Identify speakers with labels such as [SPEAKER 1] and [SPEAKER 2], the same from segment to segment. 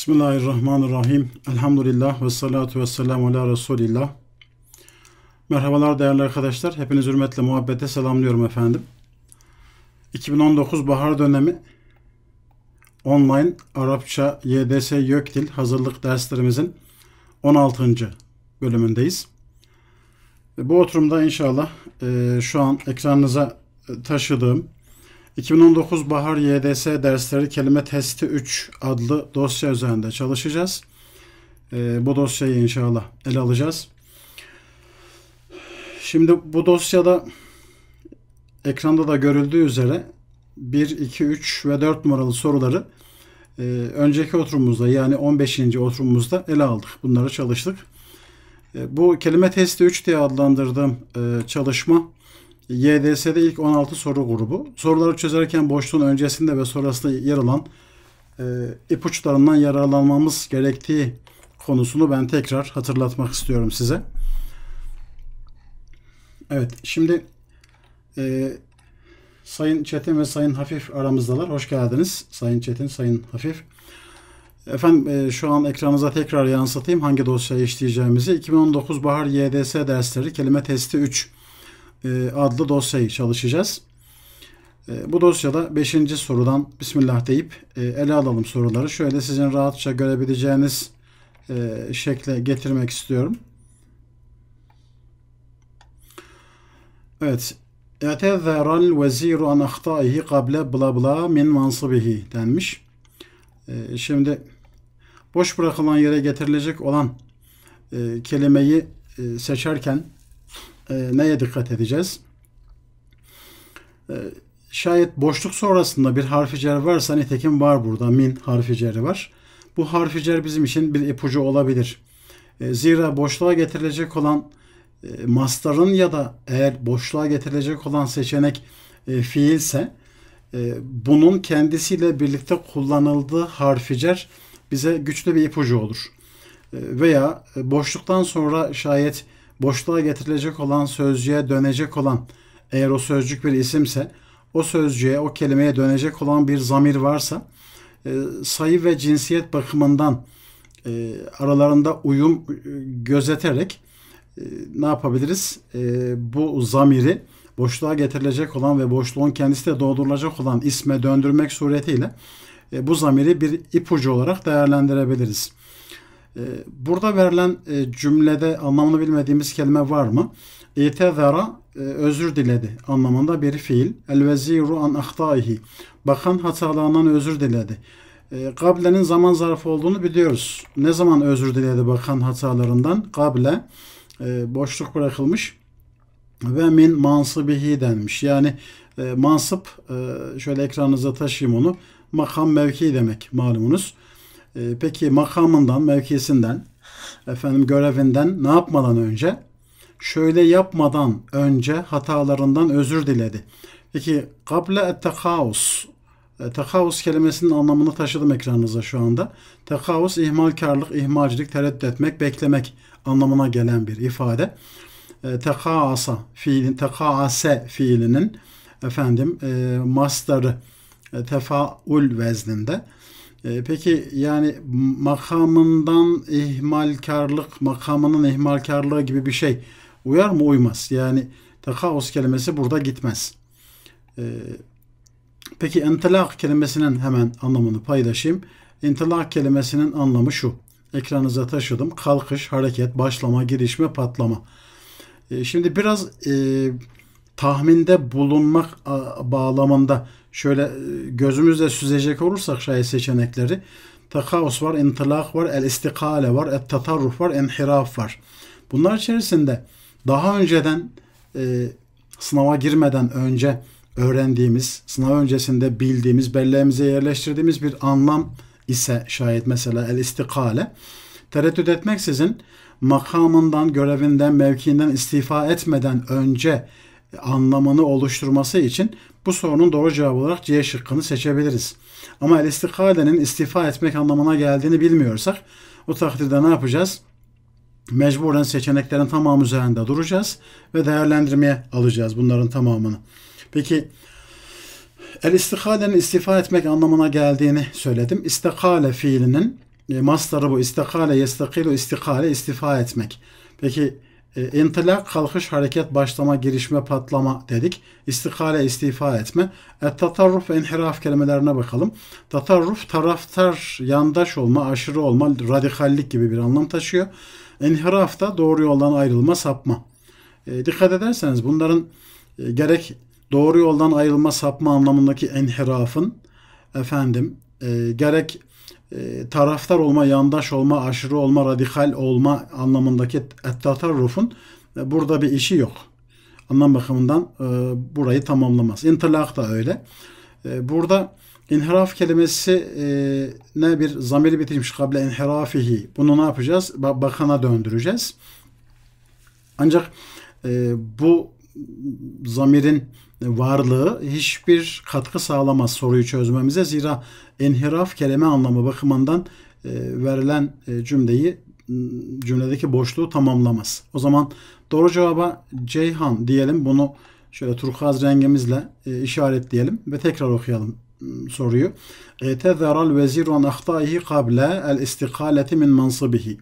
[SPEAKER 1] Bismillahirrahmanirrahim. Elhamdülillah ve salatu ve selamu ala Resulillah. Merhabalar değerli arkadaşlar. Hepiniz hürmetle muhabbete selamlıyorum efendim. 2019 bahar dönemi online Arapça YDS YÖKDİL hazırlık derslerimizin 16. bölümündeyiz. Bu oturumda inşallah e, şu an ekranınıza taşıdığım 2019 Bahar YDS dersleri kelime testi 3 adlı dosya üzerinde çalışacağız. Ee, bu dosyayı inşallah ele alacağız. Şimdi bu dosyada ekranda da görüldüğü üzere 1, 2, 3 ve 4 numaralı soruları e, önceki oturumumuzda yani 15. oturumumuzda ele aldık. Bunları çalıştık. E, bu kelime testi 3 diye adlandırdığım e, çalışma YDS'de ilk 16 soru grubu. Soruları çözerken boşluğun öncesinde ve sonrasında yer alan e, ipuçlarından yararlanmamız gerektiği konusunu ben tekrar hatırlatmak istiyorum size. Evet, şimdi e, Sayın Çetin ve Sayın Hafif aramızdalar. Hoş geldiniz. Sayın Çetin, Sayın Hafif. Efendim e, şu an ekranınıza tekrar yansıtayım hangi dosyayı işleyeceğimizi. 2019 Bahar YDS dersleri kelime testi 3 e, adlı dosyayı çalışacağız. E, bu dosyada 5. sorudan Bismillah deyip e, ele alalım soruları. Şöyle sizin rahatça görebileceğiniz şekle getirmek istiyorum. Evet. Etezeral veziru an ahtaihi kable bla bla min mansibihi denmiş. Şimdi boş bırakılan yere getirilecek olan kelimeyi seçerken e, neye dikkat edeceğiz? E, şayet boşluk sonrasında bir harfi cer varsa nitekim var burada min harfi ceri var. Bu harfi cer bizim için bir ipucu olabilir. E, zira boşluğa getirilecek olan masların ya da eğer boşluğa getirilecek olan seçenek fiilse bunun kendisiyle birlikte kullanıldığı harfi cer bize güçlü bir ipucu olur. veya boşluktan sonra şayet boşluğa getirilecek olan sözcüğe dönecek olan eğer o sözcük bir isimse o sözcüğe, o kelimeye dönecek olan bir zamir varsa e, sayı ve cinsiyet bakımından e, aralarında uyum e, gözeterek ne yapabiliriz? bu zamiri boşluğa getirilecek olan ve boşluğun kendisi de doldurulacak olan isme döndürmek suretiyle bu zamiri bir ipucu olarak değerlendirebiliriz. Ee, burada verilen e, cümlede anlamını bilmediğimiz kelime var mı? İtezara e, özür diledi anlamında bir fiil. El veziru an ahtaihi. Bakan hatalarından özür diledi. Ee, kable'nin zaman zarfı olduğunu biliyoruz. Ne zaman özür diledi bakan hatalarından? Kable e, boşluk bırakılmış ve min mansibihi denmiş. Yani mansıp şöyle ekranınıza taşıyayım onu. Makam mevki demek malumunuz. Ee, peki makamından, mevkisinden, efendim görevinden ne yapmadan önce? Şöyle yapmadan önce hatalarından özür diledi. Peki kable et tekaus. E, kelimesinin anlamını taşıdım ekranınıza şu anda. Tekaus ihmalkarlık, ihmalcilik, tereddüt etmek, beklemek anlamına gelen bir ifade. E, tekaasa fiilin, tekaase fiilinin efendim e, mastarı e, tefaul vezninde. Ee, peki yani makamından ihmalkarlık, makamının ihmalkarlığı gibi bir şey uyar mı uymaz? Yani tekaos kelimesi burada gitmez. Ee, peki entelak kelimesinin hemen anlamını paylaşayım. Entelak kelimesinin anlamı şu. Ekranınıza taşıdım. Kalkış, hareket, başlama, girişme, patlama. Ee, şimdi biraz e, tahminde bulunmak bağlamında şöyle e, gözümüzle süzecek olursak şayet seçenekleri takaus var, intilak var, el istikale var, et tatarruf var, enhiraf var. Bunlar içerisinde daha önceden e, sınava girmeden önce öğrendiğimiz, sınav öncesinde bildiğimiz, belleğimize yerleştirdiğimiz bir anlam ise şayet mesela el istikale tereddüt etmeksizin makamından, görevinden, mevkiinden istifa etmeden önce anlamını oluşturması için bu sorunun doğru cevabı olarak C şıkkını seçebiliriz. Ama el istikadenin istifa etmek anlamına geldiğini bilmiyorsak o takdirde ne yapacağız? Mecburen seçeneklerin tamamı üzerinde duracağız ve değerlendirmeye alacağız bunların tamamını. Peki el istikadenin istifa etmek anlamına geldiğini söyledim. İstikale fiilinin e, mastarı bu. İstikale, yestakilu, istikale, istifa etmek. Peki e, intilak, kalkış, hareket, başlama, girişme, patlama dedik. İstihale, istifa etme. E, tatarruf ve inhiraf kelimelerine bakalım. Tatarruf, taraftar, yandaş olma, aşırı olma, radikallik gibi bir anlam taşıyor. İnhiraf da doğru yoldan ayrılma, sapma. E, dikkat ederseniz bunların e, gerek doğru yoldan ayrılma, sapma anlamındaki enhirafın efendim e, gerek e, taraftar olma, yandaş olma, aşırı olma, radikal olma anlamındaki et-tatarrufun e, burada bir işi yok. Anlam bakımından e, burayı tamamlamaz. İntilak da öyle. Burada inhiraf ne bir zamiri bitirmiş. Kable inhirafihi. Bunu ne yapacağız? Bakana döndüreceğiz. Ancak bu zamirin varlığı hiçbir katkı sağlamaz soruyu çözmemize. Zira enhiraf kelime anlamı bakımından e, verilen e, cümleyi cümledeki boşluğu tamamlamaz. O zaman doğru cevaba Ceyhan diyelim. Bunu şöyle turkuaz rengimizle e, işaretleyelim ve tekrar okuyalım soruyu. اَتَذَرَ الْوَزِيرُ عَنْ اَخْطَائِهِ قَبْلَ الْاِسْتِقَالَةِ min مَنْصِبِهِ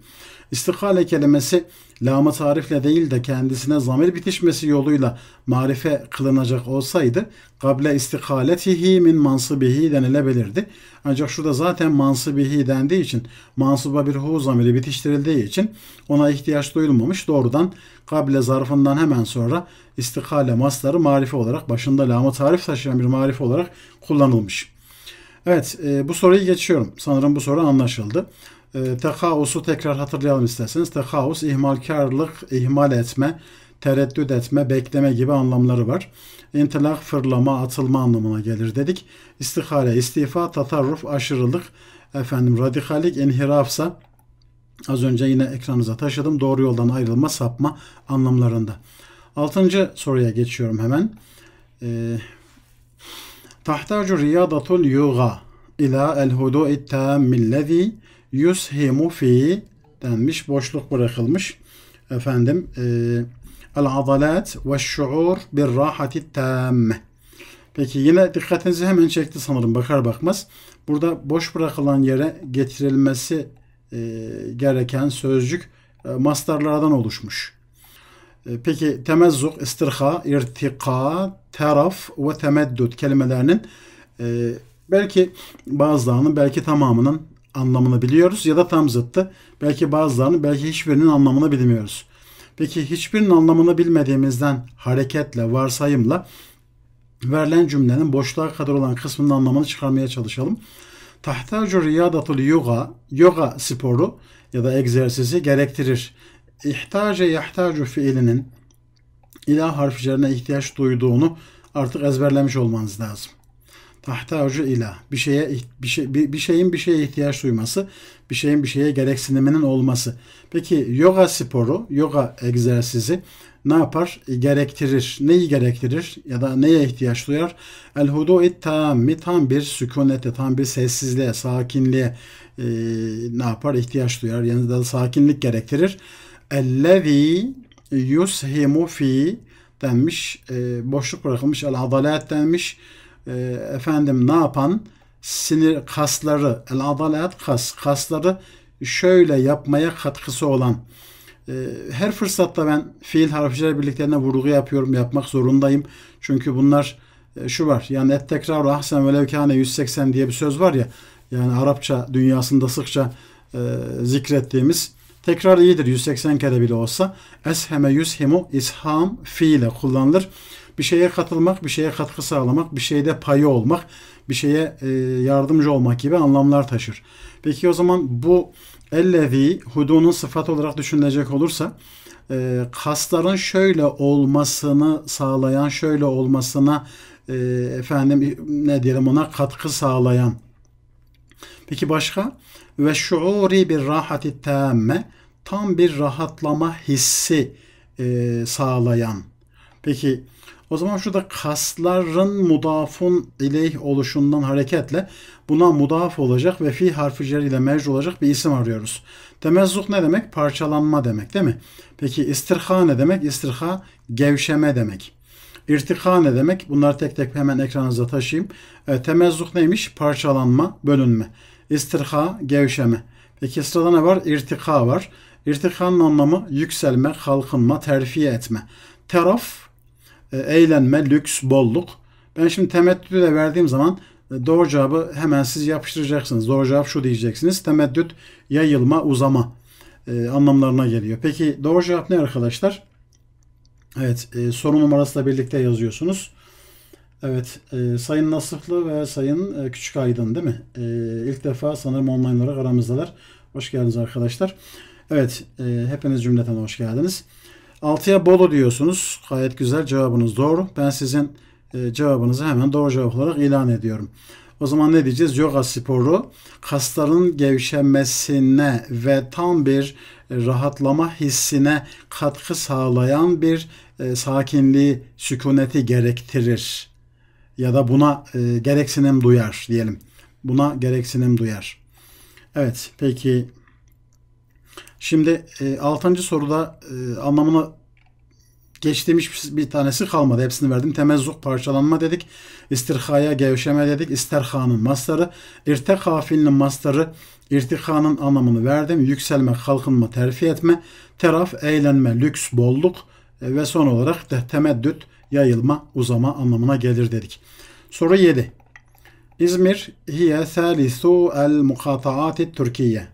[SPEAKER 1] İstikale kelimesi lama tarifle değil de kendisine zamir bitişmesi yoluyla marife kılınacak olsaydı kable istikaletihi min mansibihi denilebilirdi. Ancak şurada zaten mansibihi dendiği için mansuba bir hu zamiri bitiştirildiği için ona ihtiyaç duyulmamış. Doğrudan kable zarfından hemen sonra istikale masları marife olarak başında lama tarif taşıyan bir marife olarak kullanılmış. Evet e, bu soruyu geçiyorum. Sanırım bu soru anlaşıldı. E, ee, tekausu tekrar hatırlayalım isterseniz. Tekaus ihmalkarlık, ihmal etme, tereddüt etme, bekleme gibi anlamları var. İntilak fırlama, atılma anlamına gelir dedik. İstihare, istifa, tatarruf, aşırılık, efendim radikalik, inhirafsa az önce yine ekranınıza taşıdım. Doğru yoldan ayrılma, sapma anlamlarında. Altıncı soruya geçiyorum hemen. E, Tahtacu riyadatul yuga ila el hudu'i tammillezi yushimu fi denmiş. Boşluk bırakılmış. Efendim e, el adalat ve şuur bir rahati tam. Peki yine dikkatinizi hemen çekti sanırım bakar bakmaz. Burada boş bırakılan yere getirilmesi e, gereken sözcük e, mastarlardan oluşmuş. E, peki temezzuk, istirha, irtika, taraf ve temeddüt kelimelerinin e, belki bazılarının belki tamamının anlamını biliyoruz ya da tam zıttı. Belki bazılarını belki hiçbirinin anlamını bilmiyoruz. Peki hiçbirinin anlamını bilmediğimizden hareketle, varsayımla verilen cümlenin boşluğa kadar olan kısmının anlamını çıkarmaya çalışalım. Tahtacu riyadatul yoga, yoga sporu ya da egzersizi gerektirir. İhtace yahtacu fiilinin ila harflerine ihtiyaç duyduğunu artık ezberlemiş olmanız lazım tahtacu ila bir şeye bir, şey, bir, bir şeyin bir şeye ihtiyaç duyması, bir şeyin bir şeye gereksiniminin olması. Peki yoga sporu, yoga egzersizi ne yapar? E, gerektirir. Neyi gerektirir ya da neye ihtiyaç duyar? El hudu'it tammi tam bir sükunete, tam bir sessizliğe, sakinliğe e, ne yapar? İhtiyaç duyar. Yani da sakinlik gerektirir. Ellevi yushimu fi denmiş. E, boşluk bırakılmış. El adalet denmiş. Ee, efendim ne yapan sinir kasları, el adalet kas, kasları şöyle yapmaya katkısı olan e, her fırsatta ben fiil harfleri birliklerine vurgu yapıyorum, yapmak zorundayım. Çünkü bunlar e, şu var. Yani et tekrar ahsen ve levkane 180 diye bir söz var ya. Yani Arapça dünyasında sıkça e, zikrettiğimiz tekrar iyidir 180 kere bile olsa. Esheme yüzhimu isham fiile kullanılır bir şeye katılmak, bir şeye katkı sağlamak, bir şeyde payı olmak, bir şeye e, yardımcı olmak gibi anlamlar taşır. Peki o zaman bu ellevi hudunun sıfat olarak düşünülecek olursa e, kasların şöyle olmasını sağlayan, şöyle olmasına e, efendim ne diyelim ona katkı sağlayan. Peki başka? Ve şuuri bir rahati tamme tam bir rahatlama hissi sağlayan. Peki o zaman şurada kasların mudafun ileyh oluşundan hareketle buna mudaf olacak ve fi harfi cer ile mecrur olacak bir isim arıyoruz. Temezzuk ne demek? Parçalanma demek değil mi? Peki istirha ne demek? İstirha gevşeme demek. İrtika ne demek? Bunları tek tek hemen ekranınıza taşıyayım. E, temezzuk neymiş? Parçalanma, bölünme. İstirha, gevşeme. Peki sırada ne var? İrtika var. İrtikanın anlamı yükselme, kalkınma, terfiye etme. Teraf e, eğlenme, lüks, bolluk. Ben şimdi temettüdü de verdiğim zaman e, doğru cevabı hemen siz yapıştıracaksınız. Doğru cevap şu diyeceksiniz. Temeddüt yayılma, uzama e, anlamlarına geliyor. Peki doğru cevap ne arkadaşlar? Evet e, soru numarasıyla birlikte yazıyorsunuz. Evet Sayın Nasıflı ve Sayın Küçük Aydın değil mi? İlk defa sanırım online olarak aramızdalar. Hoş geldiniz arkadaşlar. Evet hepiniz cümleten hoş geldiniz. 6'ya Bolu diyorsunuz. Gayet güzel cevabınız doğru. Ben sizin e, cevabınızı hemen doğru cevap olarak ilan ediyorum. O zaman ne diyeceğiz? Yoga sporu kasların gevşemesine ve tam bir e, rahatlama hissine katkı sağlayan bir e, sakinliği, sükuneti gerektirir. Ya da buna e, gereksinim duyar diyelim. Buna gereksinim duyar. Evet, peki Şimdi e, 6. soruda e, anlamına geç demiş bir tanesi kalmadı. Hepsini verdim. Temezzuk parçalanma dedik. İstirhaya gevşeme dedik. İsterhanın mastarı. İrteka fiilinin mastarı. İrtikanın anlamını verdim. Yükselme, kalkınma, terfi etme. Teraf, eğlenme, lüks, bolluk e, ve son olarak de temeddüt, yayılma, uzama anlamına gelir dedik. Soru 7. İzmir hiye salisu el mukataati Türkiye.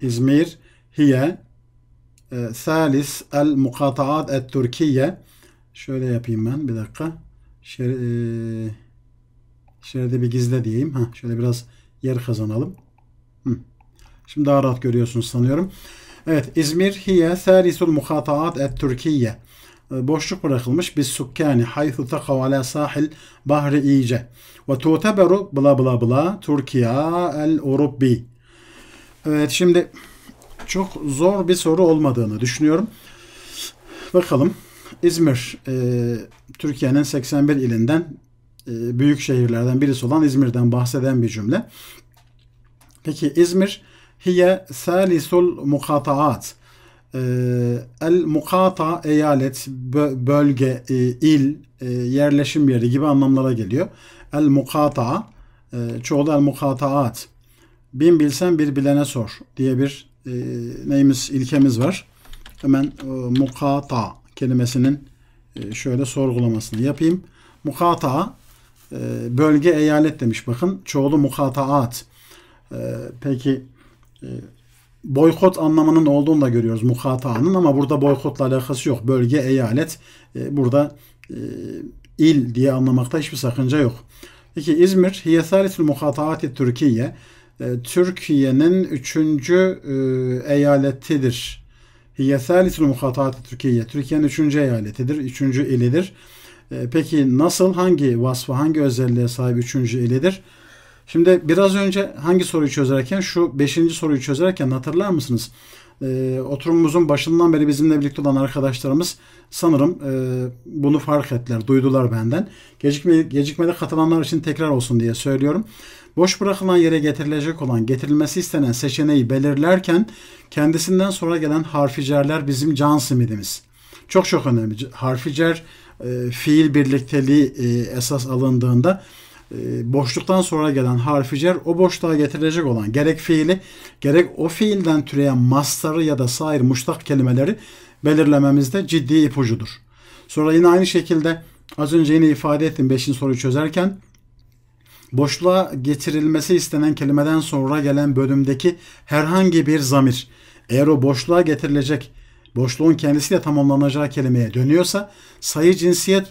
[SPEAKER 1] İzmir hiye salis e, el mukataat et Türkiye şöyle yapayım ben bir dakika Şer, e, şeride bir gizle diyeyim. Heh, şöyle biraz yer kazanalım. Hı. Şimdi daha rahat görüyorsunuz sanıyorum. Evet İzmir hiye salisul mukataat et Türkiye e, boşluk bırakılmış bir sukkani haythu takav ala sahil bahri iyice ve tuteberu bla bla bla Türkiye el Urubbi. Evet şimdi çok zor bir soru olmadığını düşünüyorum. Bakalım İzmir e, Türkiye'nin 81 ilinden e, büyük şehirlerden birisi olan İzmir'den bahseden bir cümle. Peki İzmir hiye salisul mukataat. E, el mukata eyalet, bö, bölge, e, il, e, yerleşim yeri gibi anlamlara geliyor. El mukata, e, çoğulu el mukataat. Bin bilsen bir bilene sor diye bir e, neyimiz ilkemiz var. Hemen e, mukata kelimesinin e, şöyle sorgulamasını yapayım. Mukata e, bölge eyalet demiş bakın. Çoğulu mukataat. E, peki e, boykot anlamının olduğunu da görüyoruz mukataanın ama burada boykotla alakası yok. Bölge, eyalet e, burada e, il diye anlamakta hiçbir sakınca yok. Peki İzmir hiye thalitül mukataati Türkiye e, Türkiye'nin üçüncü e, eyaletidir. Hiye salisul muhatatı Türkiye. Türkiye'nin üçüncü eyaletidir, üçüncü ilidir. E, peki nasıl, hangi vasfı, hangi özelliğe sahip üçüncü ilidir? Şimdi biraz önce hangi soruyu çözerken, şu beşinci soruyu çözerken hatırlar mısınız? E, oturumumuzun başından beri bizimle birlikte olan arkadaşlarımız sanırım e, bunu fark ettiler, duydular benden. Gecikme, gecikmede katılanlar için tekrar olsun diye söylüyorum. Boş bırakılan yere getirilecek olan getirilmesi istenen seçeneği belirlerken kendisinden sonra gelen harficerler bizim can simidimiz. Çok çok önemli. Harficer e, fiil birlikteliği e, esas alındığında e, boşluktan sonra gelen harficer o boşluğa getirecek olan gerek fiili gerek o fiilden türeyen mastarı ya da sair muştak kelimeleri belirlememizde ciddi ipucudur. Sonra yine aynı şekilde az önce yine ifade ettim 5. soruyu çözerken boşluğa getirilmesi istenen kelimeden sonra gelen bölümdeki herhangi bir zamir eğer o boşluğa getirilecek boşluğun kendisiyle tamamlanacağı kelimeye dönüyorsa sayı cinsiyet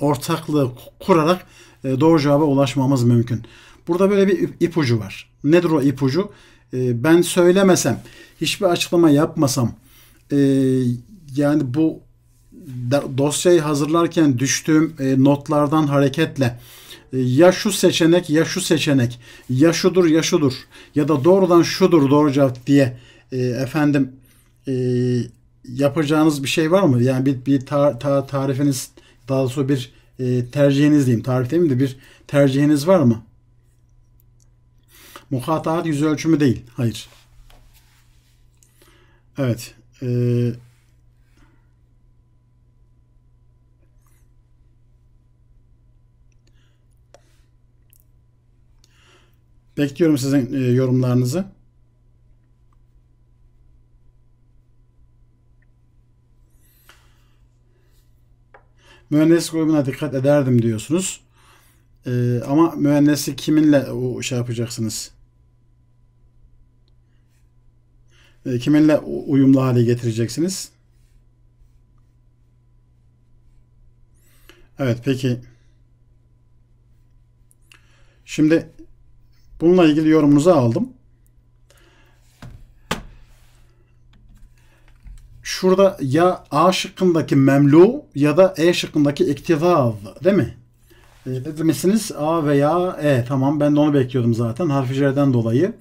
[SPEAKER 1] ortaklığı kurarak e, doğru cevaba ulaşmamız mümkün. Burada böyle bir ipucu var. Nedir o ipucu? E, ben söylemesem, hiçbir açıklama yapmasam, e, yani bu dosyayı hazırlarken düştüğüm notlardan hareketle e, ya şu seçenek ya şu seçenek ya şudur ya şudur ya da doğrudan şudur doğru cevap diye e, efendim e, yapacağınız bir şey var mı? Yani bir, bir ta, ta, tarifiniz daha doğrusu bir e, tercihiniz diyeyim tarif diyeyim de bir tercihiniz var mı? Muhataat yüz ölçümü değil. Hayır. Evet. Eee Bekliyorum sizin e, yorumlarınızı. Mühendislik uyumuna dikkat ederdim diyorsunuz. E, ama mühendislik kiminle o şey yapacaksınız? E, kiminle uyumlu hale getireceksiniz? Evet peki. Şimdi Bununla ilgili yorumunuzu aldım. Şurada ya A şıkkındaki memlu ya da E şıkkındaki iktidav değil mi? E, ne demişsiniz? A veya E. Tamam ben de onu bekliyordum zaten. Harfi C'den dolayı.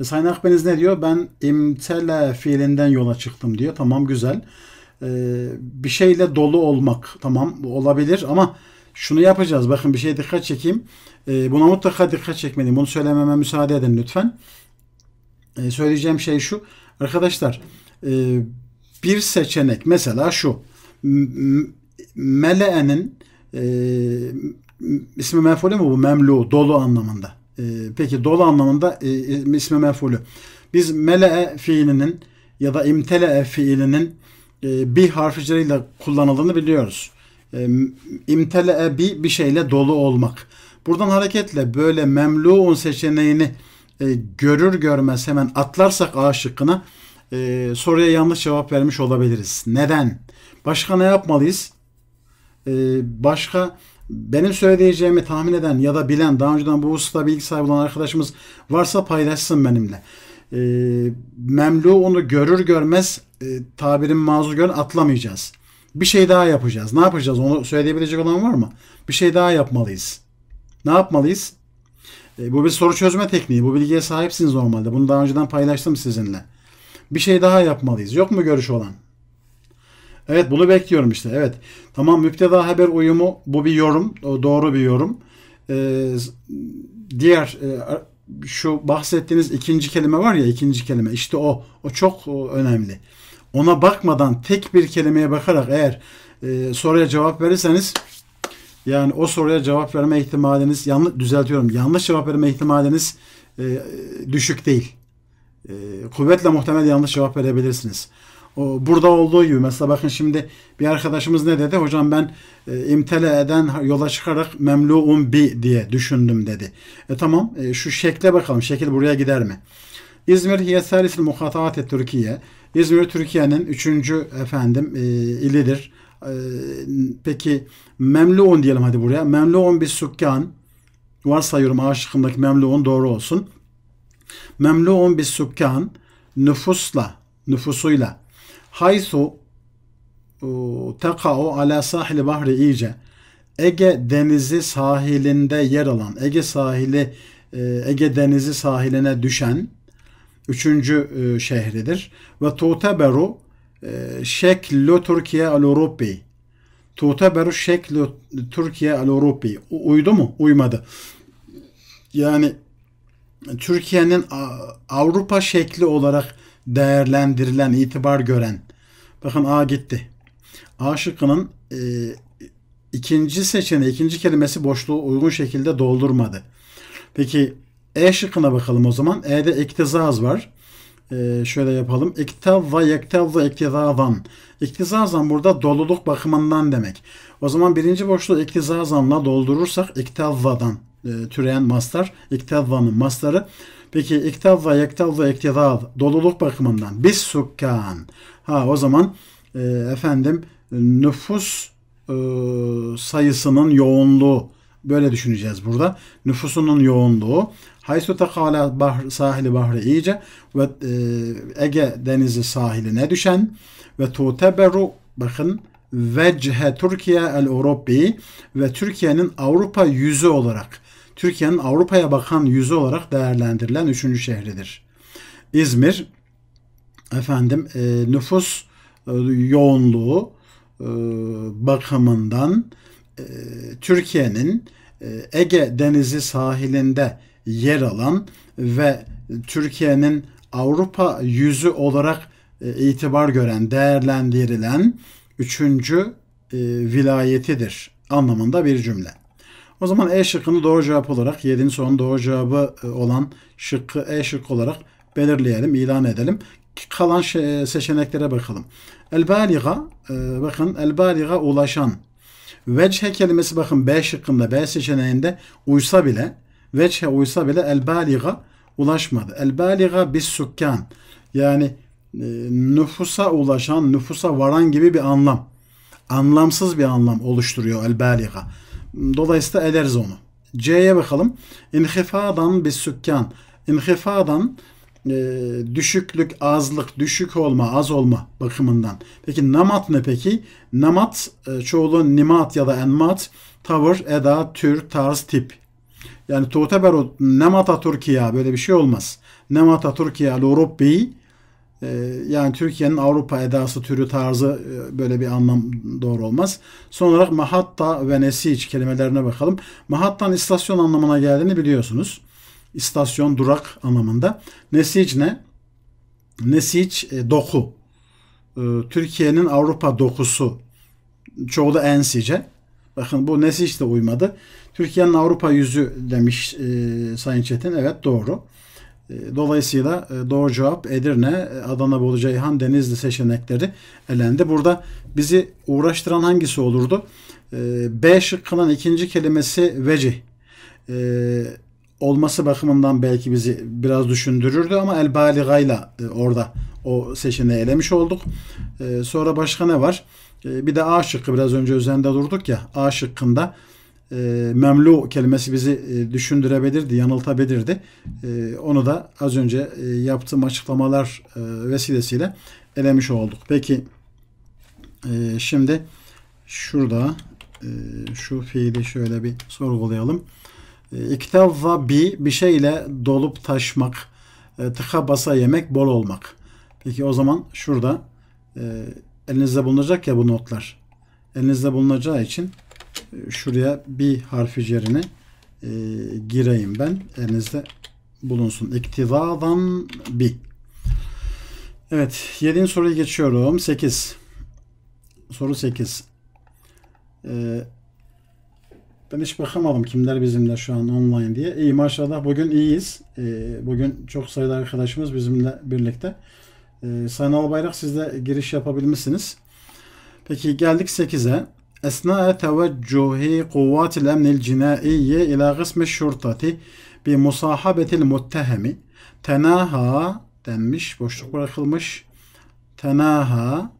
[SPEAKER 1] E, Sayın Akbeniz ne diyor? Ben imtele fiilinden yola çıktım diyor. Tamam güzel. E, bir şeyle dolu olmak tamam olabilir ama şunu yapacağız. Bakın bir şey dikkat çekeyim. E, buna mutlaka dikkat çekmeliyim. Bunu söylememe müsaade edin lütfen. E, söyleyeceğim şey şu. Arkadaşlar e, bir seçenek mesela şu. Mele'nin e, ismi mefulü mü bu? Memlu, dolu anlamında. E, peki dolu anlamında e, e ismi mefulü. Biz mele'e fiilinin ya da imtele'e fiilinin e, bir harfi ile kullanıldığını biliyoruz imtele'e bir bir şeyle dolu olmak. Buradan hareketle böyle memluun seçeneğini e, görür görmez hemen atlarsak A şıkkına e, soruya yanlış cevap vermiş olabiliriz. Neden? Başka ne yapmalıyız? E, başka benim söyleyeceğimi tahmin eden ya da bilen daha önceden bu hususta bilgi sahibi olan arkadaşımız varsa paylaşsın benimle. memlu onu görür görmez tabirin mazur gören atlamayacağız. Bir şey daha yapacağız. Ne yapacağız? Onu söyleyebilecek olan var mı? Bir şey daha yapmalıyız. Ne yapmalıyız? E, bu bir soru çözme tekniği. Bu bilgiye sahipsiniz normalde. Bunu daha önceden paylaştım sizinle. Bir şey daha yapmalıyız. Yok mu görüş olan? Evet bunu bekliyorum işte. Evet. Tamam müpteda haber uyumu bu bir yorum. Doğru bir yorum. Ee, diğer e, şu bahsettiğiniz ikinci kelime var ya ikinci kelime. İşte o. O çok önemli ona bakmadan tek bir kelimeye bakarak eğer e, soruya cevap verirseniz yani o soruya cevap verme ihtimaliniz yanlış düzeltiyorum yanlış cevap verme ihtimaliniz e, düşük değil. E, kuvvetle muhtemel yanlış cevap verebilirsiniz. O, burada olduğu gibi mesela bakın şimdi bir arkadaşımız ne dedi? Hocam ben e, eden yola çıkarak memlu'un bi diye düşündüm dedi. E tamam e, şu şekle bakalım şekil buraya gider mi? İzmir hiye serisil muhataat Türkiye. İzmir Türkiye'nin üçüncü efendim e, ilidir. E, peki Memluon diyelim hadi buraya. Memluon bir sükkan. Varsayıyorum A şıkkındaki Memluun doğru olsun. Memluon bir sükkan nüfusla, nüfusuyla haythu tekao ala sahili bahri iyice Ege denizi sahilinde yer alan Ege sahili e, Ege denizi sahiline düşen üçüncü e, şehridir. Ve tuteberu e, şeklu Türkiye al-Avrupi. Tuteberu şeklu Türkiye al Uydu mu? Uymadı. Yani Türkiye'nin Avrupa şekli olarak değerlendirilen, itibar gören. Bakın A gitti. A şıkkının e, ikinci seçeneği, ikinci kelimesi boşluğu uygun şekilde doldurmadı. Peki e şıkkına bakalım o zaman. E'de iktizaz var. Ee, şöyle yapalım. İktava yektavva iktizazan. İktizazan burada doluluk bakımından demek. O zaman birinci boşluğu iktizazanla doldurursak iktavvadan e, türeyen mastar. İktavvanın mastarı. Peki iktavva yektavva iktizaz. Doluluk bakımından. Biz sukkan. Ha o zaman e, efendim nüfus e, sayısının yoğunluğu. Böyle düşüneceğiz burada. Nüfusunun yoğunluğu. Haysu tekala bahr, sahili bahri iyice ve e, Ege denizi sahiline düşen ve tuteberu bakın vechhe Türkiye el Avrupi ve Türkiye'nin Avrupa yüzü olarak Türkiye'nin Avrupa'ya bakan yüzü olarak değerlendirilen üçüncü şehridir. İzmir efendim e, nüfus e, yoğunluğu e, bakımından e, Türkiye'nin e, Ege Denizi sahilinde yer alan ve Türkiye'nin Avrupa yüzü olarak e, itibar gören, değerlendirilen üçüncü e, vilayetidir anlamında bir cümle. O zaman E şıkkını doğru cevap olarak 7'nin son doğru cevabı e, olan şıkkı E şıkkı olarak belirleyelim, ilan edelim. Kalan şey, seçeneklere bakalım. El-Baliga, bakın El-Baliga ulaşan. Veche kelimesi bakın B şıkkında, B seçeneğinde uysa bile veçhe uysa bile el ulaşmadı. El bir bis sükkan yani e, nüfusa ulaşan, nüfusa varan gibi bir anlam. Anlamsız bir anlam oluşturuyor el Dolayısıyla ederiz onu. C'ye bakalım. İnhifadan bir sükkan. İnhifadan e, düşüklük, azlık, düşük olma, az olma bakımından. Peki namat ne peki? Namat e, çoğulu nimat ya da enmat, tavır, eda, tür, tarz, tip. Yani tuteberu nemata Türkiye böyle bir şey olmaz. Nemata Türkiye Avrupa'yı, e, yani Türkiye'nin Avrupa edası türü tarzı e, böyle bir anlam doğru olmaz. Son olarak mahatta ve nesiç kelimelerine bakalım. Mahattan istasyon anlamına geldiğini biliyorsunuz. İstasyon, durak anlamında. Nesiç ne? Nesiç e, doku. Türkiye'nin Avrupa dokusu. Çoğu da ensice. Bakın bu nesiç de uymadı. Türkiye'nin Avrupa yüzü demiş e, Sayın Çetin. Evet doğru. E, dolayısıyla e, doğru cevap Edirne, e, Adana, Bolu, Ceyhan, Denizli seçenekleri elendi. Burada bizi uğraştıran hangisi olurdu? E, B şıkkının ikinci kelimesi vecih. E, olması bakımından belki bizi biraz düşündürürdü ama El Baliga'yla e, orada o seçeneği elemiş olduk. E, sonra başka ne var? E, bir de A şıkkı biraz önce üzerinde durduk ya. A şıkkında e, memlu kelimesi bizi e, düşündürebilirdi, yanıltabilirdi. E, onu da az önce e, yaptığım açıklamalar e, vesilesiyle elemiş olduk. Peki şimdi şurada şu fiili şöyle bir sorgulayalım. E, İktavva bi bir şeyle dolup taşmak, tıka basa yemek, bol olmak. Peki o zaman şurada elinizde bulunacak ya bu notlar. Elinizde bulunacağı için şuraya bir harf yerine e, gireyim ben. Elinizde bulunsun. İktidadan bi. Evet. Yediğin soruya geçiyorum. Sekiz. Soru sekiz. Ee, ben hiç bakamadım kimler bizimle şu an online diye. İyi maşallah bugün iyiyiz. Ee, bugün çok sayıda arkadaşımız bizimle birlikte. Ee, Sayın Albayrak siz de giriş yapabilmişsiniz. Peki geldik 8'e. أثناء توجه قوات الأمن الجنائي إلى قسم الشرطة بمصاحبة المتهم تناهى denmiş, boşluk bırakılmış. Tenaha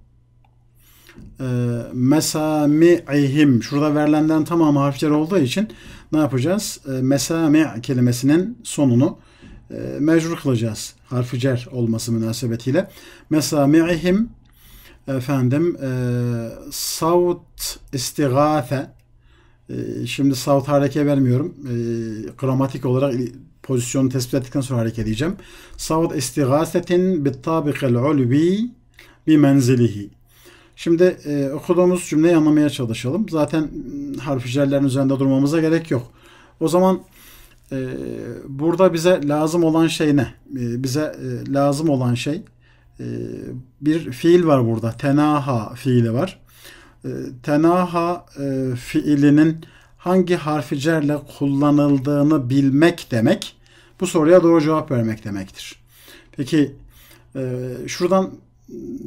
[SPEAKER 1] mesami'ihim. Şurada verilenlerin tamamı harfler olduğu için ne yapacağız? E, mesami kelimesinin sonunu e, kılacağız. Harfi cer olması münasebetiyle. Mesami'ihim efendim e, savut istigâfe e, şimdi savut hareke vermiyorum. E, gramatik olarak pozisyonu tespit ettikten sonra hareket edeceğim. Savut istigâsetin bittabikel ulvi bi menzilihi. Şimdi e, okuduğumuz cümleyi anlamaya çalışalım. Zaten harf harficellerin üzerinde durmamıza gerek yok. O zaman e, burada bize lazım olan şey ne? E, bize e, lazım olan şey ee, bir fiil var burada. Tenaha fiili var. Ee, tenaha e, fiilinin hangi harfi cerle kullanıldığını bilmek demek bu soruya doğru cevap vermek demektir. Peki e, şuradan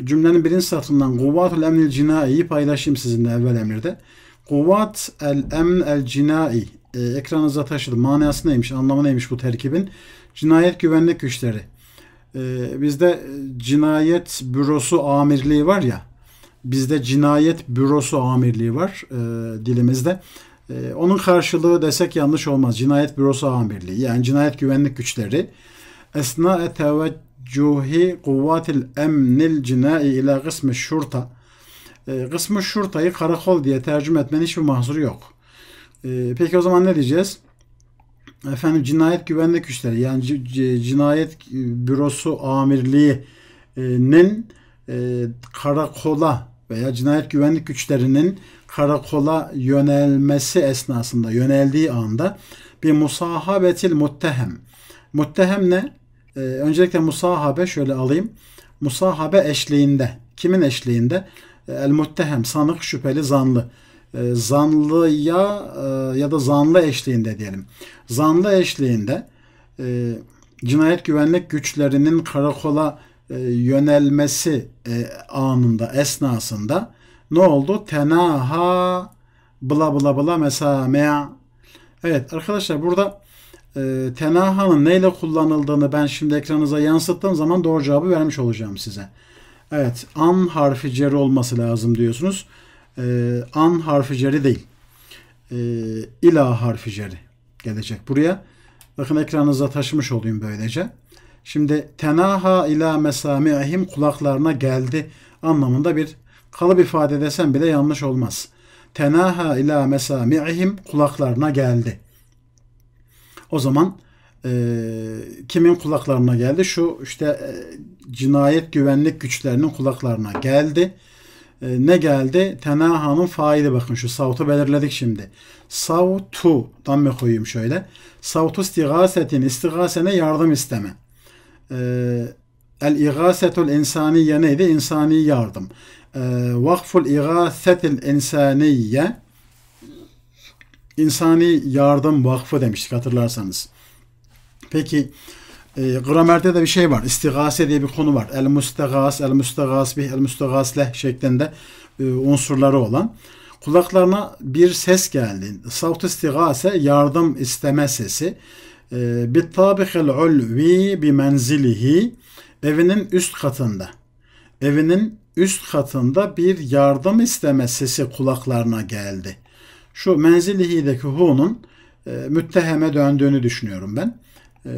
[SPEAKER 1] cümlenin birinci satırından Kuvatul emnil Cinayi" paylaşayım sizinle evvel emirde. Kuvat el emn el cinai e, ekranınıza taşıdı. Manası neymiş, anlamı neymiş bu terkibin? Cinayet güvenlik güçleri. Ee, bizde cinayet bürosu amirliği var ya. Bizde cinayet bürosu amirliği var e, dilimizde. E, onun karşılığı desek yanlış olmaz. Cinayet bürosu amirliği yani cinayet güvenlik güçleri. Esna e teveccuhi kuvvatil emnil cinai ila kısmı şurta. E, ee, kısmı şurtayı karakol diye tercüme etmenin hiçbir mahsuru yok. E, peki o zaman ne diyeceğiz? efendim cinayet güvenlik güçleri yani cinayet bürosu amirliğinin e, karakola veya cinayet güvenlik güçlerinin karakola yönelmesi esnasında yöneldiği anda bir musahabetil muttehem. Muttehem ne? Ee, öncelikle musahabe şöyle alayım. Musahabe eşliğinde. Kimin eşliğinde? E, El muttehem sanık, şüpheli, zanlı e, zanlıya e, ya da zanlı eşliğinde diyelim. Zanlı eşliğinde e, cinayet güvenlik güçlerinin karakola e, yönelmesi anında, esnasında ne oldu? Tenaha bla bla bla mesamea. Evet arkadaşlar burada e, tenahanın neyle kullanıldığını ben şimdi ekranınıza yansıttığım zaman doğru cevabı vermiş olacağım size. Evet an harfi cer olması lazım diyorsunuz e, an harfi ceri değil. E, ila harfi ceri gelecek buraya. Bakın ekranınıza taşımış olayım böylece. Şimdi tenaha ila mesami'ihim kulaklarına geldi anlamında bir kalıp ifade desem bile yanlış olmaz. Tenaha ila mesami'ihim kulaklarına geldi. O zaman e, kimin kulaklarına geldi? Şu işte e, cinayet güvenlik güçlerinin kulaklarına geldi. E, ne geldi? Tenahanın faili bakın şu savtu belirledik şimdi. Savtu mı koyayım şöyle. Savtu istigasetin istigasene yardım isteme. E, el igasetul insaniye neydi? İnsani yardım. E, vakful igasetil insaniye insani yardım vakfı demiştik hatırlarsanız. Peki e, ee, gramerde de bir şey var. İstigase diye bir konu var. El mustegas, el mustegas bir, el mustegas leh şeklinde e, unsurları olan. Kulaklarına bir ses geldi. Savt istigase yardım isteme sesi. E, ee, Bit tabihel ulvi bi menzilihi evinin üst katında. Evinin üst katında bir yardım isteme sesi kulaklarına geldi. Şu menzilihi'deki hu'nun e, mütteheme döndüğünü düşünüyorum ben. Ee,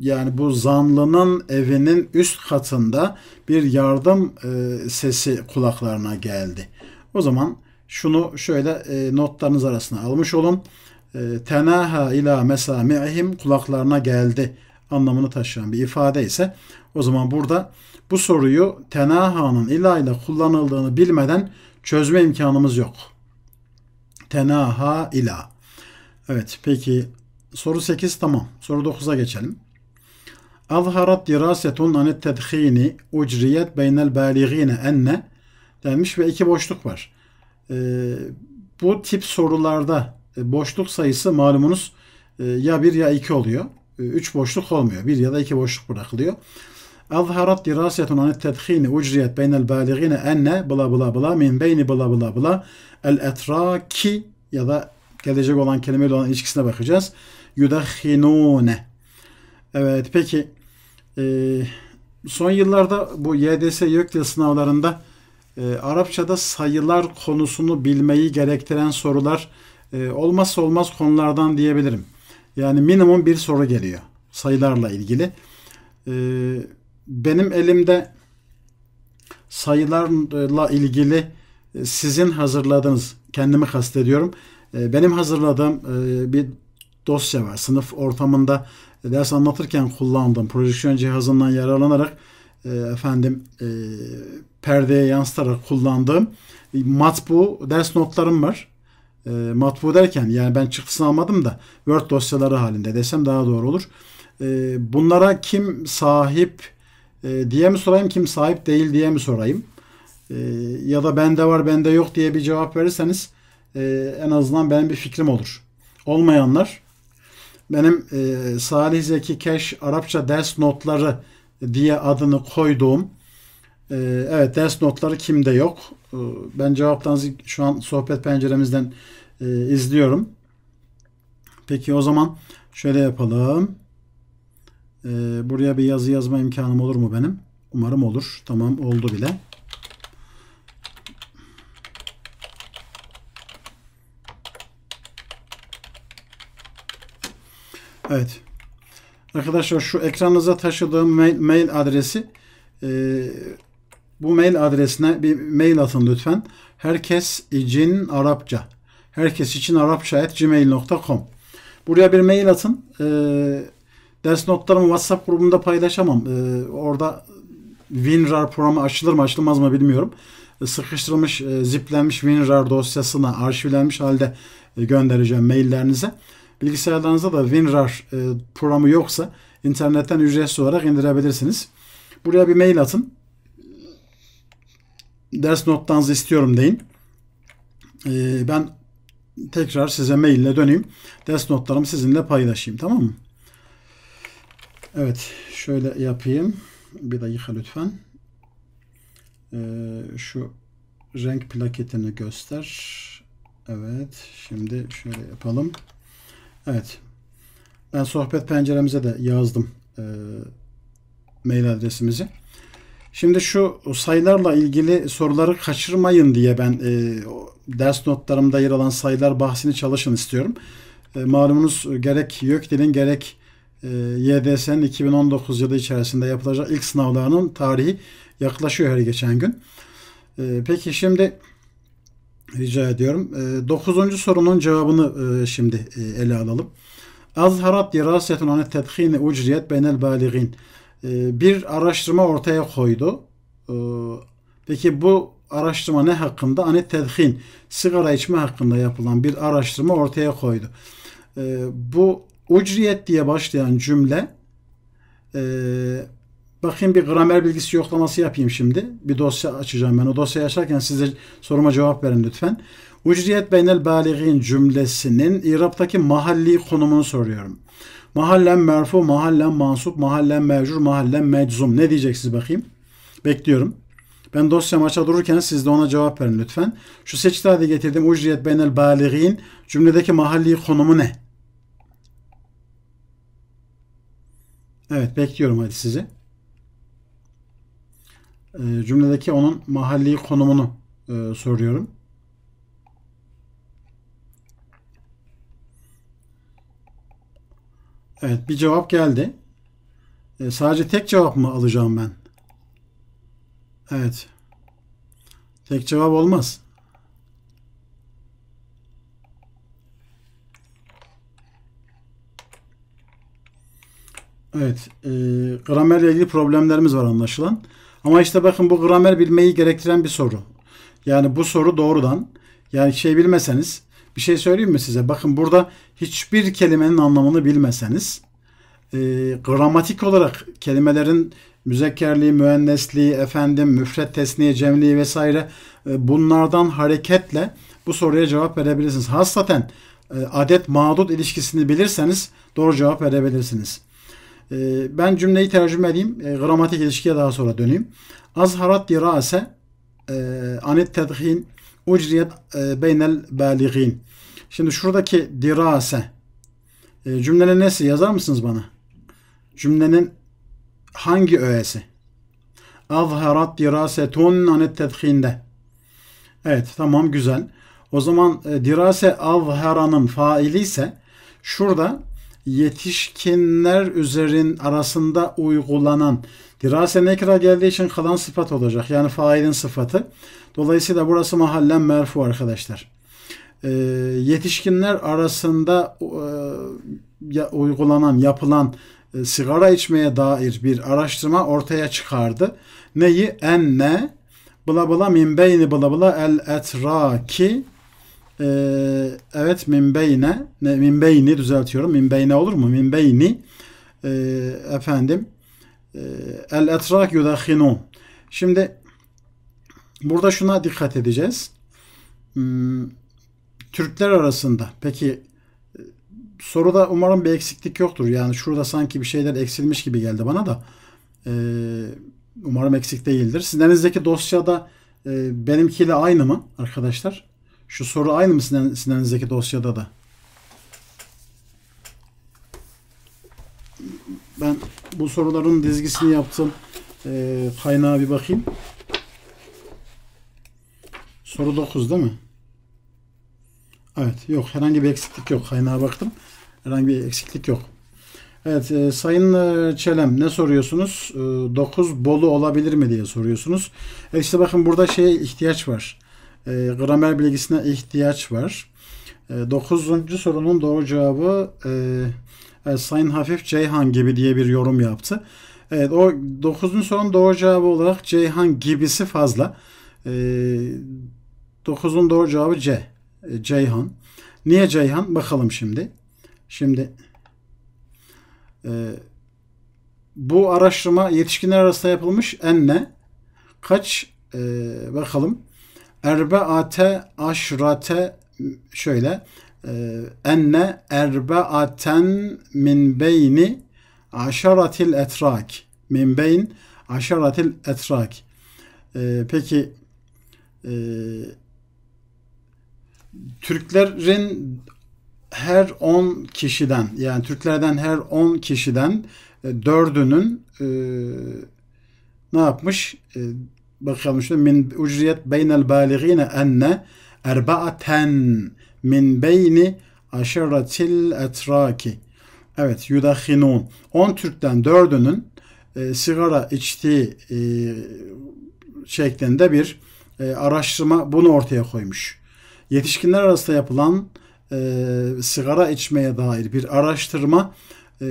[SPEAKER 1] yani bu zanlının evinin üst katında bir yardım e, sesi kulaklarına geldi. O zaman şunu şöyle e, notlarınız arasına almış olun. E, tenaha ila mesami'ihim kulaklarına geldi anlamını taşıyan bir ifade ise o zaman burada bu soruyu tenahanın ila ile kullanıldığını bilmeden çözme imkanımız yok. Tenaha ila. Evet peki Soru 8 tamam. Soru 9'a geçelim. Azharat dirasetun anet tedhini ucriyet beynel baligine enne denmiş ve iki boşluk var. E, bu tip sorularda e, boşluk sayısı malumunuz e, ya bir ya iki oluyor. E, üç boşluk olmuyor. Bir ya da iki boşluk bırakılıyor. Azharat dirasetun anet tedhini ucriyet beynel baligine enne bla bla bla min beyni bla bla bla el etraki ya da gelecek olan kelimeyle olan ilişkisine bakacağız yudahhinune. Evet peki e, son yıllarda bu YDS YÖKDİL sınavlarında e, Arapçada sayılar konusunu bilmeyi gerektiren sorular e, olmazsa olmaz konulardan diyebilirim. Yani minimum bir soru geliyor sayılarla ilgili. E, benim elimde sayılarla ilgili e, sizin hazırladığınız, kendimi kastediyorum, e, benim hazırladığım e, bir dosya var. Sınıf ortamında ders anlatırken kullandığım projeksiyon cihazından yararlanarak e, efendim e, perdeye yansıtarak kullandığım matbu ders notlarım var. E, matbu derken yani ben çıktısını almadım da Word dosyaları halinde desem daha doğru olur. E, bunlara kim sahip e, diye mi sorayım kim sahip değil diye mi sorayım? E, ya da bende var bende yok diye bir cevap verirseniz e, en azından benim bir fikrim olur. Olmayanlar benim e, Salih Zeki Keş Arapça ders notları diye adını koyduğum e, evet ders notları kimde yok. E, ben cevaplarınızı şu an sohbet penceremizden e, izliyorum. Peki o zaman şöyle yapalım. E, buraya bir yazı yazma imkanım olur mu benim? Umarım olur. Tamam oldu bile. Evet. Arkadaşlar şu ekranınıza taşıdığım mail, mail adresi e, bu mail adresine bir mail atın lütfen. Herkes için Arapça. Herkes için Arapça et gmail.com Buraya bir mail atın. E, ders notlarımı WhatsApp grubunda paylaşamam. E, orada WinRAR programı açılır mı açılmaz mı bilmiyorum. E, sıkıştırılmış, e, ziplenmiş WinRAR dosyasına arşivlenmiş halde e, göndereceğim maillerinize. Bilgisayarlarınızda da WinRAR e, programı yoksa internetten ücretsiz olarak indirebilirsiniz. Buraya bir mail atın. Ders notlarınızı istiyorum deyin. E, ben tekrar size maille döneyim. Ders notlarımı sizinle paylaşayım tamam mı? Evet şöyle yapayım. Bir dakika lütfen. Ee, şu renk plaketini göster. Evet şimdi şöyle yapalım. Evet. Ben sohbet penceremize de yazdım e, mail adresimizi. Şimdi şu sayılarla ilgili soruları kaçırmayın diye ben e, ders notlarımda yer alan sayılar bahsini çalışın istiyorum. E, malumunuz gerek YÖKDİL'in gerek e, YDS'nin 2019 yılı içerisinde yapılacak ilk sınavlarının tarihi yaklaşıyor her geçen gün. E, peki şimdi Rica ediyorum. E, dokuzuncu sorunun cevabını e, şimdi e, ele alalım. Azharat dirasetun an tedhini ucriyet benel baligin. Ee, bir araştırma ortaya koydu. Ee, peki bu araştırma ne hakkında? Ani tedhin, sigara içme hakkında yapılan bir araştırma ortaya koydu. Bu ucriyet diye başlayan cümle e, Bakayım bir gramer bilgisi yoklaması yapayım şimdi. Bir dosya açacağım ben. O dosyayı açarken size soruma cevap verin lütfen. Ucriyet beynel baligin cümlesinin İrab'daki mahalli konumunu soruyorum. Mahallen merfu, mahallen mansup, mahallen mevcur, mahallen meczum. Ne diyeceksiniz bakayım? Bekliyorum. Ben dosya açığa dururken siz de ona cevap verin lütfen. Şu seçti getirdim. Ucriyet beynel baligin cümledeki mahalli konumu ne? Evet bekliyorum hadi sizi. Ee, cümledeki onun mahalli konumunu e, soruyorum. Evet bir cevap geldi. Ee, sadece tek cevap mı alacağım ben? Evet. Tek cevap olmaz. Evet. E, gramerle ilgili problemlerimiz var anlaşılan. Ama işte bakın bu gramer bilmeyi gerektiren bir soru. Yani bu soru doğrudan yani şey bilmeseniz bir şey söyleyeyim mi size? Bakın burada hiçbir kelimenin anlamını bilmeseniz e, gramatik olarak kelimelerin müzekkerliği, müennesliği, efendim, müfret, tesniye, cemliği vesaire e, bunlardan hareketle bu soruya cevap verebilirsiniz. Hasaten e, adet mağdut ilişkisini bilirseniz doğru cevap verebilirsiniz. Ee, ben cümleyi tercüme edeyim. Ee, gramatik ilişkiye daha sonra döneyim. Azharat dirase e, anet tedhin ucriyet e, beynel baligin. Şimdi şuradaki dirase e, cümlenin nesi yazar mısınız bana? Cümlenin hangi öğesi? Azharat dirase ton anet tedhinde. Evet tamam güzel. O zaman dirase azharanın faili ise şurada yetişkinler üzerin arasında uygulanan dirase nekra geldiği için kalan sıfat olacak. Yani failin sıfatı. Dolayısıyla burası mahallen merfu arkadaşlar. E, yetişkinler arasında e, uygulanan, yapılan e, sigara içmeye dair bir araştırma ortaya çıkardı. Neyi? Enne bla bla min beyni bla bla el etraki ee, evet minbeyne, minbeyni düzeltiyorum. Minbeyne olur mu? Minbeyni e, efendim e, el etrak yudakhinu. Şimdi burada şuna dikkat edeceğiz. Hmm, Türkler arasında peki e, soruda umarım bir eksiklik yoktur. Yani şurada sanki bir şeyler eksilmiş gibi geldi bana da. Ee, umarım eksik değildir. Sizlerinizdeki dosyada e, benimkiyle aynı mı arkadaşlar? Şu soru aynı mı Sinan, Sinan Zeki dosyada da? Ben bu soruların dizgisini yaptım. Ee, kaynağa bir bakayım. Soru 9 değil mi? Evet. Yok. Herhangi bir eksiklik yok. Kaynağa baktım. Herhangi bir eksiklik yok. Evet. E, Sayın e, Çelem ne soruyorsunuz? E, 9 Bolu olabilir mi diye soruyorsunuz. E işte bakın burada şeye ihtiyaç var e, gramer bilgisine ihtiyaç var. E, dokuzuncu sorunun doğru cevabı e, e, Sayın Hafif Ceyhan gibi diye bir yorum yaptı. Evet o dokuzuncu sorunun doğru cevabı olarak Ceyhan gibisi fazla. E, ee, dokuzun doğru cevabı C. E, Ceyhan. Niye Ceyhan? Bakalım şimdi. Şimdi e, bu araştırma yetişkinler arasında yapılmış enne kaç e, bakalım erbeate aşrate şöyle e, enne erbeaten min beyni aşaratil etrak min beyn aşaratil etrak e, peki e, Türklerin her 10 kişiden yani Türklerden her 10 kişiden e, dördünün ne yapmış? bakalım şu min ucriyet beynel baligine enne erbaaten min beyni aşiretil etraki. Evet yudahinun. 10 Türk'ten 4'ünün e, sigara içtiği e, şeklinde bir e, araştırma bunu ortaya koymuş. Yetişkinler arasında yapılan e, sigara içmeye dair bir araştırma 10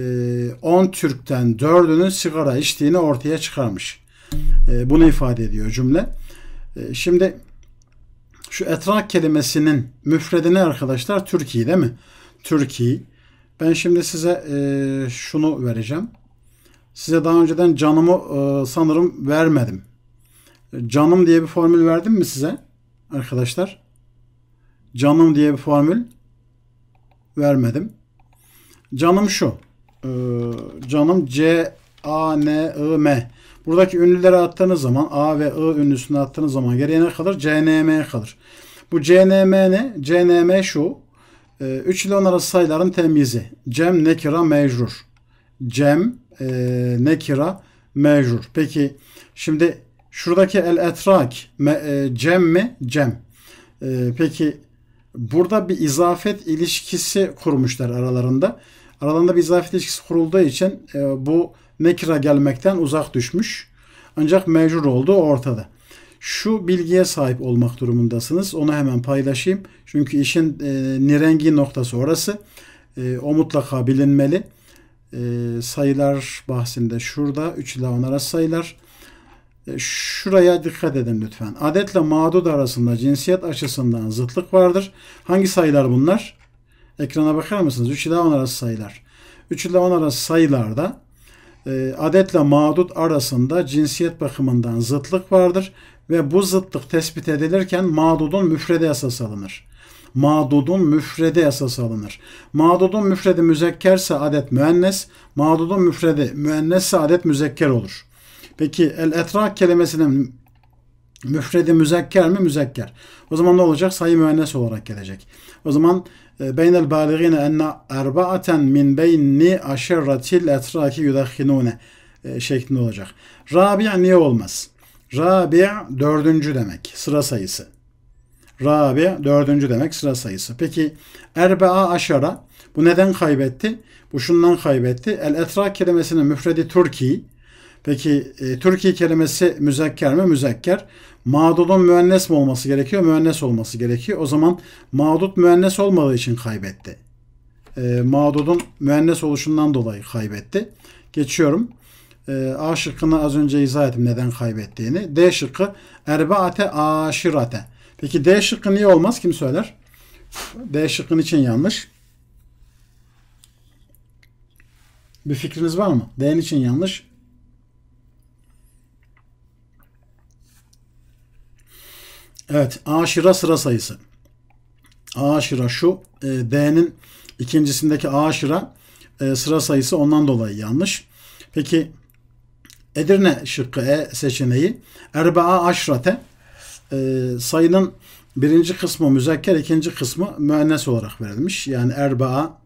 [SPEAKER 1] e, Türk'ten 4'ünün sigara içtiğini ortaya çıkarmış. Ee, bunu ifade ediyor cümle. Ee, şimdi şu etrak kelimesinin müfredine arkadaşlar Türkiye değil mi? Türkiye. Ben şimdi size e, şunu vereceğim. Size daha önceden canımı e, sanırım vermedim. Canım diye bir formül verdim mi size arkadaşlar? Canım diye bir formül vermedim. Canım şu. E, canım C A N I M. Buradaki ünlüleri attığınız zaman A ve I ünlüsünü attığınız zaman geriye ne kalır? CNM'ye kalır. Bu CNM ne? CNM şu. 3 e, ile 10 arası sayıların temyizi. Cem nekira mecrur. Cem e, nekira mecrur. Peki şimdi şuradaki el etrak me, e, cem mi? Cem. E, peki burada bir izafet ilişkisi kurmuşlar aralarında. Aralarında bir izafet ilişkisi kurulduğu için e, bu nekira gelmekten uzak düşmüş. Ancak mecbur olduğu ortada. Şu bilgiye sahip olmak durumundasınız. Onu hemen paylaşayım. Çünkü işin e, nirengi noktası orası. E, o mutlaka bilinmeli. E, sayılar bahsinde şurada 3 ile 10 arası sayılar. E, şuraya dikkat edin lütfen. Adetle mağdud arasında cinsiyet açısından zıtlık vardır. Hangi sayılar bunlar? Ekrana bakar mısınız? 3 ile 10 arası sayılar. 3 ile 10 arası sayılarda ee, adetle mağdut arasında cinsiyet bakımından zıtlık vardır ve bu zıtlık tespit edilirken mağdudun müfrede esas alınır. Mağdudun müfrede esas alınır. Mağdudun müfredi müzekkerse adet müennes, mağdudun müfredi müennesse adet müzekker olur. Peki el etrak kelimesinin Müfredi müzekker mi? Müzekker. O zaman ne olacak? Sayı müennes olarak gelecek. O zaman e, beynel baligine enne erbaaten min beyni aşerratil etraki yudakhinune e, şeklinde olacak. Rabi' niye olmaz? Rabi' dördüncü demek. Sıra sayısı. Rabi dördüncü demek sıra sayısı. Peki erbaa aşara bu neden kaybetti? Bu şundan kaybetti. El etrak kelimesinin müfredi Türkiye Peki e, Türkiye kelimesi müzekker mi? Müzekker. Mağdudun müennes mi olması gerekiyor? Müennes olması gerekiyor. O zaman mağdut müennes olmadığı için kaybetti. E, mağdudun müennes oluşundan dolayı kaybetti. Geçiyorum. E, A şıkkını az önce izah ettim neden kaybettiğini. D şıkkı erbaate aşirate. Peki D şıkkı niye olmaz? Kim söyler? D şıkkın için yanlış. Bir fikriniz var mı? D'nin için yanlış. Evet aşira sıra sayısı. Aşira şu e, B'nin ikincisindeki aşira e, sıra sayısı ondan dolayı yanlış. Peki Edirne şıkkı E seçeneği Erba'a aşrate e, sayının birinci kısmı müzekker ikinci kısmı müennes olarak verilmiş. Yani Erba'a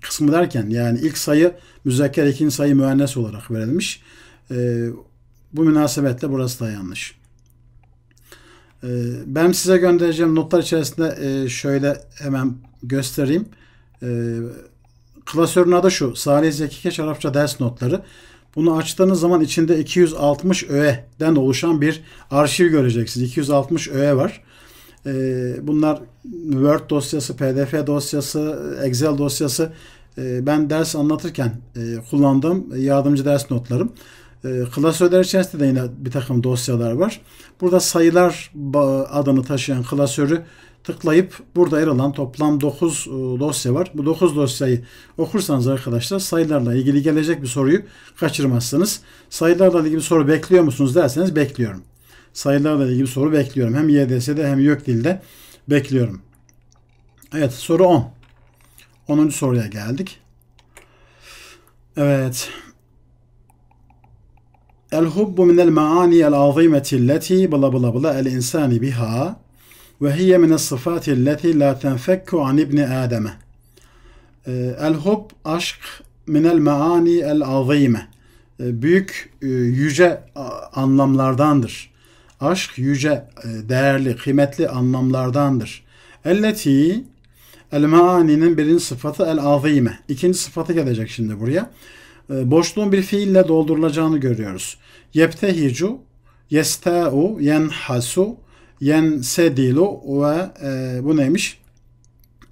[SPEAKER 1] kısmı derken yani ilk sayı müzekker ikinci sayı müennes olarak verilmiş. E, bu münasebetle burası da yanlış. Ee, ben size göndereceğim notlar içerisinde e, şöyle hemen göstereyim. Ee, klasörün adı şu. Salih Zeki Keç Arapça ders notları. Bunu açtığınız zaman içinde 260 öğeden oluşan bir arşiv göreceksiniz. 260 öğe var. Ee, bunlar Word dosyası, PDF dosyası, Excel dosyası. Ben ders anlatırken e, kullandığım yardımcı ders notlarım. Ee, klasörler içerisinde de yine bir takım dosyalar var. Burada sayılar adını taşıyan klasörü tıklayıp burada yer alan toplam 9 e, dosya var. Bu 9 dosyayı okursanız arkadaşlar sayılarla ilgili gelecek bir soruyu kaçırmazsınız. Sayılarla ilgili bir soru bekliyor musunuz derseniz bekliyorum. Sayılarla ilgili bir soru bekliyorum. Hem YDS'de hem YÖK dilde bekliyorum. Evet soru 10. 10. soruya geldik. Evet. El hubbu minel maaniyel azimeti leti bla bla bla el insani biha ve hiye minel sıfati leti la tenfekku an ibni Adem'e. Ee, el hub aşk minel maani el azime. Ee, büyük e, yüce anlamlardandır. Aşk yüce, e, değerli, kıymetli anlamlardandır. Elleti el maaninin birinci sıfatı el azime. İkinci sıfatı gelecek şimdi buraya. Ee, boşluğun bir fiille doldurulacağını görüyoruz. Yeptehicu, yesta'u, yenhasu, yensedilu ve e, bu neymiş?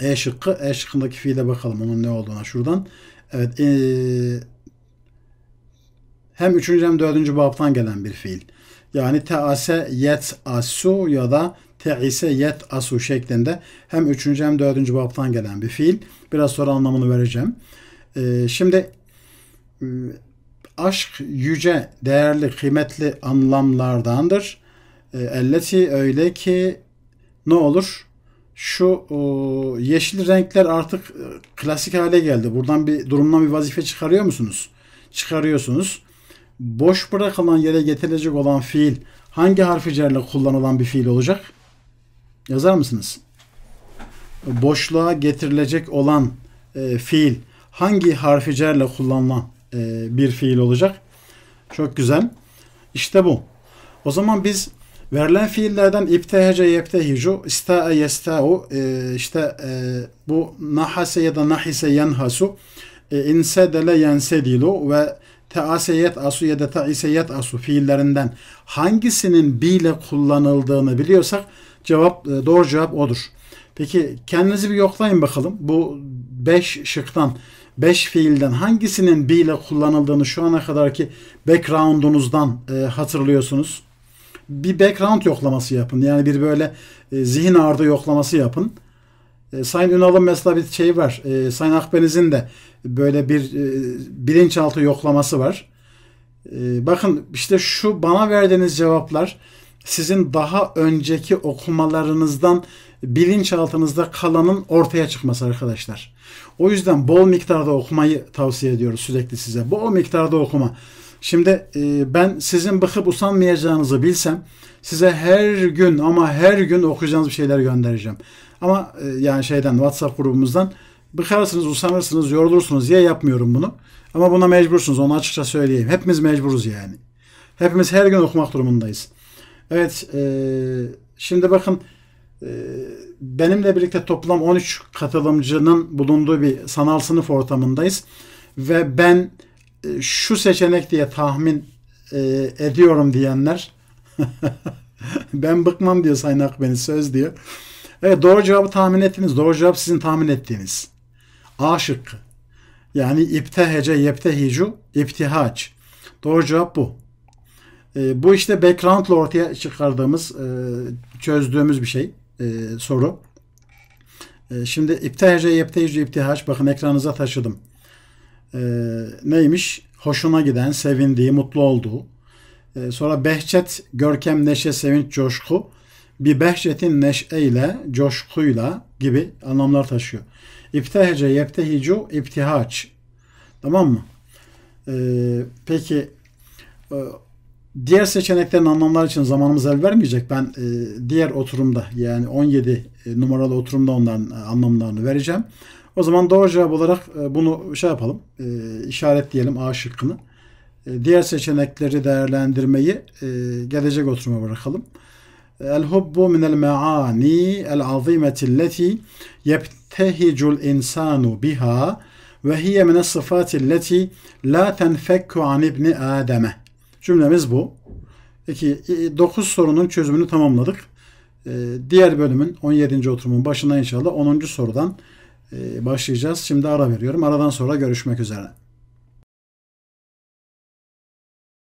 [SPEAKER 1] E şıkkı. E şıkkındaki fiile bakalım onun ne olduğuna şuradan. Evet. E, hem üçüncü hem dördüncü babtan gelen bir fiil. Yani tease yet asu ya da teise yet asu şeklinde hem üçüncü hem dördüncü babtan gelen bir fiil. Biraz sonra anlamını vereceğim. E, şimdi Iı, aşk yüce, değerli, kıymetli anlamlardandır. Ee, elleti öyle ki ne olur? Şu ıı, yeşil renkler artık ıı, klasik hale geldi. Buradan bir durumdan bir vazife çıkarıyor musunuz? Çıkarıyorsunuz. Boş bırakılan yere getirilecek olan fiil hangi harfi cerle kullanılan bir fiil olacak? Yazar mısınız? Boşluğa getirilecek olan e, fiil hangi harfi cerle kullanılan e, bir fiil olacak. Çok güzel. İşte bu. O zaman biz verilen fiillerden iptehece yeptehicu, ista'e yesta'u, e, işte e, bu nahase ya da nahise yenhasu, insedele yensedilu ve teaseyet asu ya da teiseyet asu fiillerinden hangisinin bi ile kullanıldığını biliyorsak cevap doğru cevap odur. Peki kendinizi bir yoklayın bakalım. Bu 5 şıktan 5 fiilden hangisinin be ile kullanıldığını şu ana kadarki background'unuzdan e, hatırlıyorsunuz. Bir background yoklaması yapın. Yani bir böyle e, zihin ardı yoklaması yapın. E, Sayın Ünal'ın mesela bir şey var. E, Sayın Akbeniz'in de böyle bir e, bilinçaltı yoklaması var. E, bakın işte şu bana verdiğiniz cevaplar sizin daha önceki okumalarınızdan bilinçaltınızda kalanın ortaya çıkması arkadaşlar. O yüzden bol miktarda okumayı tavsiye ediyoruz sürekli size. Bol miktarda okuma. Şimdi e, ben sizin bakıp usanmayacağınızı bilsem size her gün ama her gün okuyacağınız bir şeyler göndereceğim. Ama e, yani şeyden WhatsApp grubumuzdan bıkarsınız, usanırsınız, yorulursunuz diye yapmıyorum bunu. Ama buna mecbursunuz onu açıkça söyleyeyim. Hepimiz mecburuz yani. Hepimiz her gün okumak durumundayız. Evet e, şimdi bakın e, benimle birlikte toplam 13 katılımcının bulunduğu bir sanal sınıf ortamındayız. Ve ben e, şu seçenek diye tahmin e, ediyorum diyenler ben bıkmam diyor Sayın beni söz diyor. Evet doğru cevabı tahmin ettiniz. Doğru cevap sizin tahmin ettiğiniz. A şıkkı. Yani iptehece yeptehicu iptihac. Doğru cevap bu. E, bu işte background'la ortaya çıkardığımız, e, çözdüğümüz bir şey e, soru. E, şimdi iptihece yeptehece iptihaç bakın ekranınıza taşıdım. E, neymiş? Hoşuna giden, sevindiği, mutlu olduğu. E, sonra behçet, görkem, neşe, sevinç, coşku. Bir behçetin neşeyle, coşkuyla gibi anlamlar taşıyor. İptihece yeptehicu iptihaç. Tamam mı? Ee, peki e, Diğer seçeneklerin anlamları için zamanımız el vermeyecek. Ben e, diğer oturumda yani 17 e, numaralı oturumda onların e, anlamlarını vereceğim. O zaman doğru cevap olarak bunu şey yapalım. işaretleyelim A şıkkını. diğer seçenekleri değerlendirmeyi e, gelecek oturuma bırakalım. El hubbu minel me'ani el azimeti yebtehicul insanu biha ve hiye mine sıfatilleti la tenfekku an ibni Adem'e. Cümlemiz bu. İki, e, dokuz sorunun çözümünü tamamladık. E, diğer bölümün 17. oturumun başına inşallah 10. sorudan e, başlayacağız. Şimdi ara veriyorum. Aradan sonra görüşmek üzere.